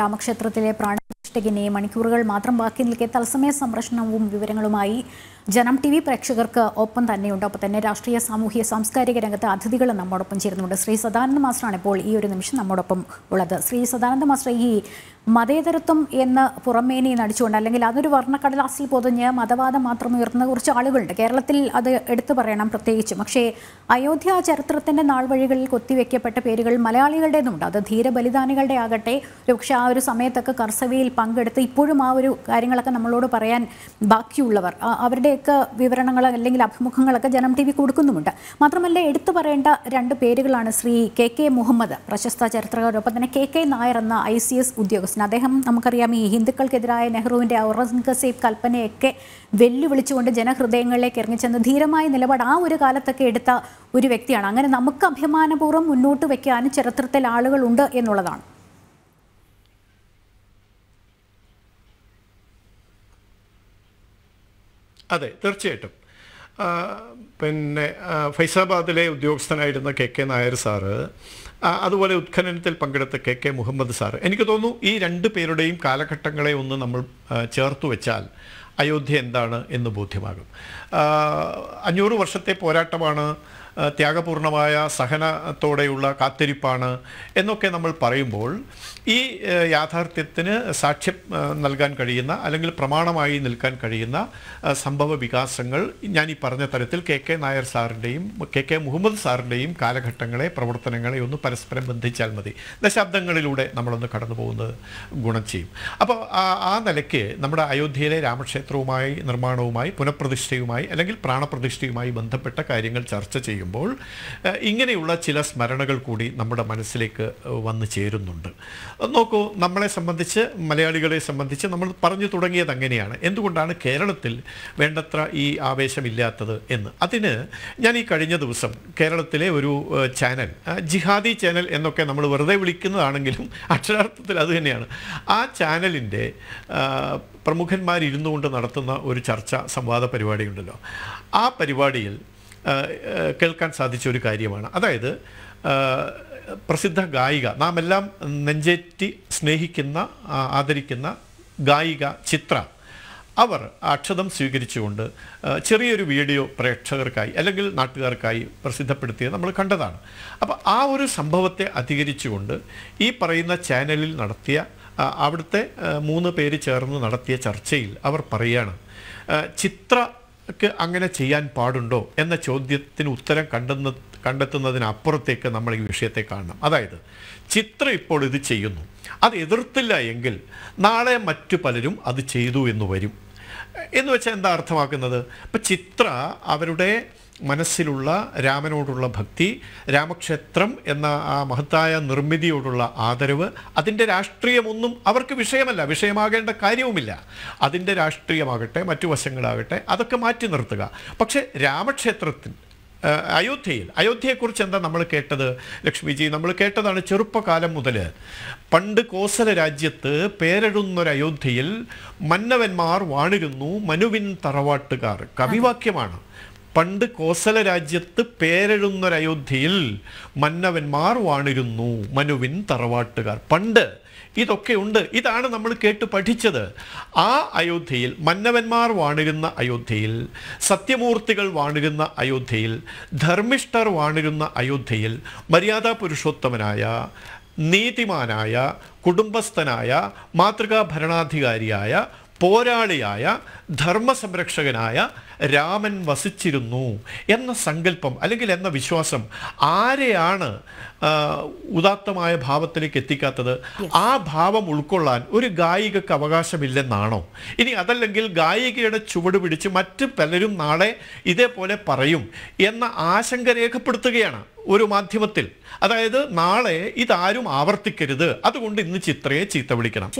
രാമക്ഷേത്രത്തിലെ പ്രാണപ്രതിഷ്ഠയ്ക്കിനെ മണിക്കൂറുകൾ മാത്രം ബാക്കി നിൽക്കെ തത്സമയ സംരക്ഷണവും വിവരങ്ങളുമായി ജനം ടി വി പ്രേക്ഷകർക്ക് ഒപ്പം തന്നെയുണ്ട് അപ്പോൾ തന്നെ രാഷ്ട്രീയ സാമൂഹിക സാംസ്കാരിക രംഗത്തെ അതിഥികൾ നമ്മോടൊപ്പം ചേരുന്നുണ്ട് ശ്രീ സദാനന്ദ മാസ്റ്ററാണ് ഇപ്പോൾ ഈ ഒരു നിമിഷം നമ്മോടൊപ്പം ഉള്ളത് ശ്രീ സദാനന്ദ മാസ്റ്റർ ഈ മതേതരത്വം എന്ന് പുറമേനി നടിച്ചുകൊണ്ട് അല്ലെങ്കിൽ അതൊരു വർണ്ണക്കടലാസിൽ പൊതിഞ്ഞ് മതവാദം മാത്രം ഉയർത്തുന്ന കുറച്ച് ആളുകളുണ്ട് കേരളത്തിൽ അത് എടുത്തു പറയണം പ്രത്യേകിച്ചും പക്ഷേ അയോധ്യ ചരിത്രത്തിൻ്റെ നാൾ വഴികളിൽ കൊത്തിവെക്കപ്പെട്ട പേരുകൾ മലയാളികളുടേതുണ്ട് അത് ധീരബലിദാനികളുടെ ആകട്ടെ പക്ഷേ ആ ഒരു സമയത്തൊക്കെ കർസവയിൽ പങ്കെടുത്ത് ഇപ്പോഴും ആ ഒരു കാര്യങ്ങളൊക്കെ നമ്മളോട് പറയാൻ ബാക്കിയുള്ളവർ അവരുടെ ഇതിൻ്റെയൊക്കെ വിവരണങ്ങൾ അല്ലെങ്കിൽ അഭിമുഖങ്ങളൊക്കെ ജനം ടി വി കൊടുക്കുന്നുമുണ്ട് മാത്രമല്ല എടുത്തു പറയേണ്ട രണ്ട് പേരുകളാണ് ശ്രീ കെ കെ മുഹമ്മദ് പ്രശസ്ത ചരിത്രകാരോടൊപ്പം തന്നെ കെ കെ നായർ എന്ന ഐ സി എസ് ഉദ്യോഗസ്ഥൻ അദ്ദേഹം നമുക്കറിയാം ഈ ഹിന്ദുക്കൾക്കെതിരായ നെഹ്റുവിൻ്റെ ഔറംഗസേബ് കൽപ്പനയൊക്കെ വെല്ലുവിളിച്ചുകൊണ്ട് ജനഹൃദയങ്ങളിലേക്ക് ഇറങ്ങിച്ചെന്ന് ധീരമായ നിലപാട് ആ ഒരു കാലത്തൊക്കെ എടുത്ത ഒരു വ്യക്തിയാണ് അങ്ങനെ നമുക്ക് അഭിമാനപൂർവ്വം മുന്നോട്ട് വയ്ക്കാനും ചരിത്രത്തിൽ ആളുകളുണ്ട് എന്നുള്ളതാണ് അതെ തീർച്ചയായിട്ടും പിന്നെ ഫൈസാബാദിലെ ഉദ്യോഗസ്ഥനായിരുന്ന കെ കെ നായർ സാറ് അതുപോലെ ഉത്ഖനനത്തിൽ പങ്കെടുത്ത കെ കെ മുഹമ്മദ് സാർ എനിക്ക് തോന്നുന്നു ഈ രണ്ട് പേരുടെയും കാലഘട്ടങ്ങളെ ഒന്ന് നമ്മൾ ചേർത്ത് വെച്ചാൽ അയോധ്യ എന്താണ് എന്ന് ബോധ്യമാകും അഞ്ഞൂറ് വർഷത്തെ പോരാട്ടമാണ് ത്യാഗപൂർണമായ സഹനത്തോടെയുള്ള കാത്തിരിപ്പാണ് എന്നൊക്കെ നമ്മൾ പറയുമ്പോൾ ഈ യാഥാർത്ഥ്യത്തിന് സാക്ഷ്യം നൽകാൻ കഴിയുന്ന അല്ലെങ്കിൽ പ്രമാണമായി നിൽക്കാൻ കഴിയുന്ന സംഭവ വികാസങ്ങൾ ഞാൻ ഈ പറഞ്ഞ തരത്തിൽ കെ കെ നായർ സാറിൻ്റെയും കെ കെ മുഹമ്മദ് സാറിൻ്റെയും കാലഘട്ടങ്ങളെ പ്രവർത്തനങ്ങളെ ഒന്ന് പരസ്പരം ബന്ധിച്ചാൽ മതി ദശാബ്ദങ്ങളിലൂടെ നമ്മളൊന്ന് കടന്നു പോകുന്നത് ഗുണം ചെയ്യും അപ്പോൾ ആ നിലയ്ക്ക് നമ്മുടെ അയോധ്യയിലെ രാമക്ഷേത്രവുമായി നിർമ്മാണവുമായി പുനഃപ്രതിഷ്ഠയുമായി അല്ലെങ്കിൽ പ്രാണപ്രതിഷ്ഠയുമായി ബന്ധപ്പെട്ട കാര്യങ്ങൾ ചർച്ച ചെയ്യും പറയുമ്പോൾ ഇങ്ങനെയുള്ള ചില സ്മരണകൾ കൂടി നമ്മുടെ മനസ്സിലേക്ക് വന്നു ചേരുന്നുണ്ട് നോക്കൂ നമ്മളെ സംബന്ധിച്ച് മലയാളികളെ സംബന്ധിച്ച് നമ്മൾ പറഞ്ഞു തുടങ്ങിയത് അങ്ങനെയാണ് എന്തുകൊണ്ടാണ് കേരളത്തിൽ വേണ്ടത്ര ഈ ആവേശമില്ലാത്തത് എന്ന് അതിന് ഞാൻ ഈ കഴിഞ്ഞ ദിവസം കേരളത്തിലെ ഒരു ചാനൽ ജിഹാദി ചാനൽ എന്നൊക്കെ നമ്മൾ വെറുതെ വിളിക്കുന്നതാണെങ്കിലും അക്ഷരാർത്ഥത്തിൽ അത് തന്നെയാണ് ആ ചാനലിൻ്റെ പ്രമുഖന്മാരിരുന്നു കൊണ്ട് നടത്തുന്ന ഒരു ചർച്ച സംവാദ പരിപാടിയുണ്ടല്ലോ ആ പരിപാടിയിൽ കേൾക്കാൻ സാധിച്ച ഒരു കാര്യമാണ് അതായത് പ്രസിദ്ധ ഗായിക നാം എല്ലാം നെഞ്ചേറ്റി സ്നേഹിക്കുന്ന ആദരിക്കുന്ന ഗായിക ചിത്ര അവർ അക്ഷതം സ്വീകരിച്ചുകൊണ്ട് ചെറിയൊരു വീഡിയോ പ്രേക്ഷകർക്കായി അല്ലെങ്കിൽ നാട്ടുകാർക്കായി പ്രസിദ്ധപ്പെടുത്തിയത് നമ്മൾ കണ്ടതാണ് അപ്പോൾ ആ ഒരു സംഭവത്തെ അധികരിച്ചുകൊണ്ട് ഈ പറയുന്ന ചാനലിൽ നടത്തിയ അവിടുത്തെ മൂന്ന് പേര് ചേർന്ന് നടത്തിയ ചർച്ചയിൽ അവർ പറയുകയാണ് ചിത്ര ക്ക് അങ്ങനെ ചെയ്യാൻ പാടുണ്ടോ എന്ന ചോദ്യത്തിന് ഉത്തരം കണ്ടെന്ന് കണ്ടെത്തുന്നതിനപ്പുറത്തേക്ക് നമ്മൾ ഈ വിഷയത്തെ കാണണം അതായത് ചിത്രം ഇപ്പോൾ ഇത് ചെയ്യുന്നു അത് എതിർത്തില്ല എങ്കിൽ നാളെ മറ്റു പലരും അത് ചെയ്തു എന്ന് വരും എന്ന് വെച്ചാൽ എന്താ അർത്ഥമാക്കുന്നത് ഇപ്പം ചിത്ര അവരുടെ മനസ്സിലുള്ള രാമനോടുള്ള ഭക്തി രാമക്ഷേത്രം എന്ന ആ മഹത്തായ നിർമ്മിതിയോടുള്ള ആദരവ് അതിൻ്റെ രാഷ്ട്രീയമൊന്നും അവർക്ക് വിഷയമല്ല വിഷയമാകേണ്ട കാര്യവുമില്ല അതിൻ്റെ രാഷ്ട്രീയമാകട്ടെ മറ്റു വശങ്ങളാകട്ടെ അതൊക്കെ മാറ്റി നിർത്തുക പക്ഷേ രാമക്ഷേത്രത്തിൽ അയോധ്യയിൽ അയോധ്യയെക്കുറിച്ച് എന്താ നമ്മൾ കേട്ടത് ലക്ഷ്മിജി നമ്മൾ കേട്ടതാണ് ചെറുപ്പകാലം മുതൽ പണ്ട് കോസല രാജ്യത്ത് പേരെഴുന്നൊരയോധ്യയിൽ അയോധ്യയിൽ മന്നവന്മാർ വാണിരുന്നു മനുവിൻ തറവാട്ടുകാർ കവിവാക്യമാണ് പണ്ട് കോസല രാജ്യത്ത് പേരെഴുന്നൊരയോധ്യയിൽ മന്നവന്മാർ വാണിരുന്നു മനുവിൻ തറവാട്ടുകാർ പണ്ട് ഇതൊക്കെ ഉണ്ട് ഇതാണ് നമ്മൾ കേട്ട് പഠിച്ചത് ആ അയോധ്യയിൽ മന്നവന്മാർ വാണിരുന്ന അയോധ്യയിൽ സത്യമൂർത്തികൾ വാണിരുന്ന അയോധ്യയിൽ ധർമ്മിഷ്ഠർ വാണിരുന്ന അയോധ്യയിൽ മര്യാദാ പുരുഷോത്തമനായ നീതിമാനായ കുടുംബസ്ഥനായ മാതൃകാ ഭരണാധികാരിയായ പോരാളിയായ ധർമ്മസംരക്ഷകനായ രാമൻ വസിച്ചിരുന്നു എന്ന സങ്കല്പം അല്ലെങ്കിൽ എന്ന വിശ്വാസം ആരെയാണ് ഉദാത്തമായ ഭാവത്തിലേക്ക് എത്തിക്കാത്തത് ആ ഭാവം ഉൾക്കൊള്ളാൻ ഒരു ഗായികക്ക് അവകാശമില്ലെന്നാണോ ഇനി അതല്ലെങ്കിൽ ഗായികയുടെ ചുവട് പിടിച്ച് മറ്റ് പലരും നാളെ ഇതേപോലെ പറയും എന്ന ആശങ്ക രേഖപ്പെടുത്തുകയാണ് ഒരു മാധ്യമത്തിൽ അതായത് നാളെ ഇതാരും ആവർത്തിക്കരുത് അതുകൊണ്ട് ഇന്ന് ചിത്രയെ ചീത്ത വിളിക്കണം